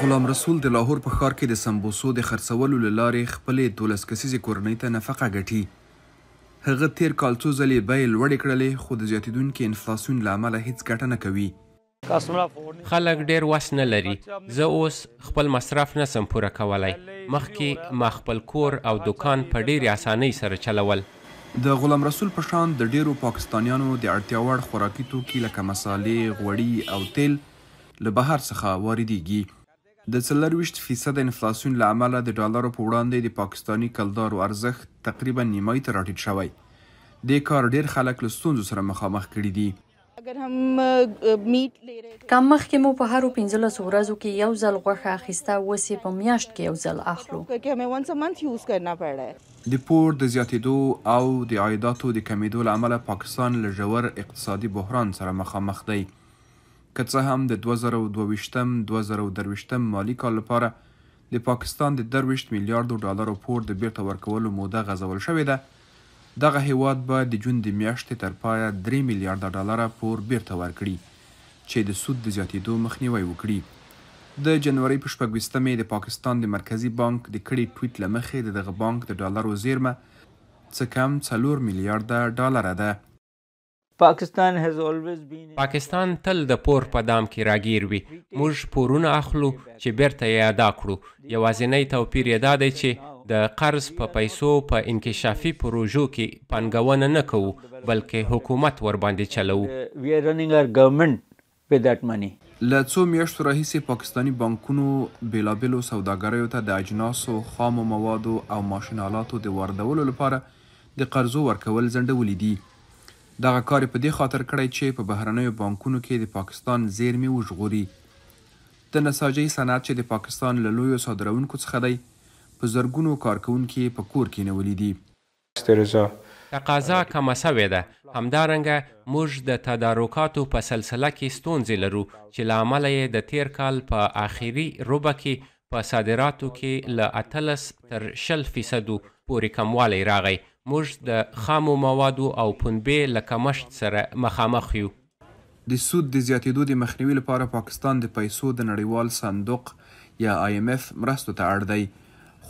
غلام رسول د لاهور په ښار کې د سمبوسو د خرڅولو له لارې خپلې دولس کسیزې کورنۍ ته نفقه ګټي هغه تیر کال څو ځلې بیې لوړې کړلې خو د زیاتېدونکي انفلاسیون له امله هیڅ ګټه نه کوي خلک ډیر وس نه لري زه اوس خپل مصرف نسم پوره کولای مخکې ما خپل کور او دکان په ډیر اسانۍ سره چلول د غلام رسول پشان د ډیرو پاکستانیانو د اړتیا وړ خوراکي توکي لکه مصالې غوړي او تیل له بهر څخه واردېږي د 40 فیصد انفلاسیون له امله د ډالرو په وړاندې د پاکستانی کلدارو ارزښت تقریبا نیمای ته راټیټ شوی د کار ډیر خلک له ستونزو سره مخامخ کړي دي اگر هم میټ لري کم مخکې مو په هرو 15 ورځو کې یو ځل غوښه اخیسته وسی په میاشت کې یو ځل اخلو کې همې وانس منت یوز کرنا پړه د پور د زیاتیدو او د عایداتو د کمیدو لامل پاکستان له جوړ اقتصادي بحران سره مخامخ دی که څه هم د 2022م 2023م مالي کال لپاره د پاکستان د 30 میلیارډ ډالرو پور د بیرته ورکولو موده غځول شوې ده دغه هیواد به د جون د میاشتې تر پایه 3 میلیارډ ډالر پور بیرته ورکړي چې د سود د زیاتېدو مخنیوي وکړي د جنوري په شپږمې د پاکستان د مرکزی بانک د کړي ټویټ لمخې دغه بانک د ډالرو زیرمه څه کم 4 میلیارډ ډالر ده دا. پاکستان پاکستان تل د پور په دام کې راګیر وي موږ پورونه اخلو چې بیرته یې ادا کړو یوازینی توپیر یې دا دی چې د قرض په پیسو په انکشافي پروژو کې پانګونه نه کوو بلکې حکومت ورباندې چلوو له څو میاشتو راهیسې پاکستانی بانکونو بیلابیلو سوداګریو ته د اجناسو خامو موادو او ماشین آلاتو د واردولو لپاره د قرضو ورکول ځنډولې دي دغه کار په دې خاطر کړی چې په بهرنیو بانکونو کې د پاکستان زیرمې وژغوري د نساجۍ صنعت چې د پاکستان له لویو صادرونکو څخه دی په زرګونو کارکونکي په کور کې نیولي دي تقاضا کمه سوې ده همدارنګه موږ د تدارکاتو په سلسله کې ستونزې لرو چې له امله یې د تیر کال په آخري ربع کې په صادراتو کې له اتلس تر شل فیصدو پورې کموالی راغی موږ د خامو موادو او پنبې له کمښت سره مخامخ یو د سود د زیاتېدو د مخنیوي لپاره پاکستان د پیسو د نړیوال صندوق یا IMF مرستو ته اړ دی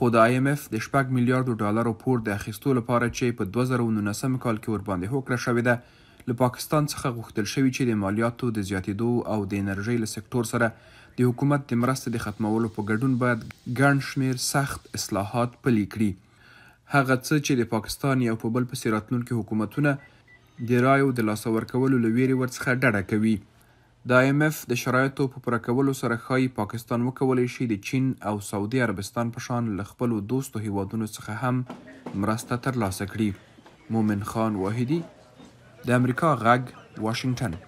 خو د IMF د شپږ میلیارډ ډالرو پور د اخیستو لپاره چې په 2019 کال کې ورباندې هوکړه شوې ده له پاکستان څخه غوښتل شوی چې د مالیاتو د زیاتېدو او د انرژۍ له سکتور سره د حکومت د مرستې د ختمولو په ګډون باید ګڼ شمیر سخت اصلاحات پلي کړي هغه څه چې د پاکستان یو په بل پسې راتلونکي حکومتونه د رایو د لاسه ورکولو له ویرې ورڅخه ډډه کوي د ایم اف د شرایطو په پوره کولو سره ښایي پاکستان وکولی شي د چین او سعودي عربستان په شان له خپلو دوستو هیوادونو څخه هم مرسته ترلاسه کړي مومن خان واحدي د امریکا غږ واشنگټن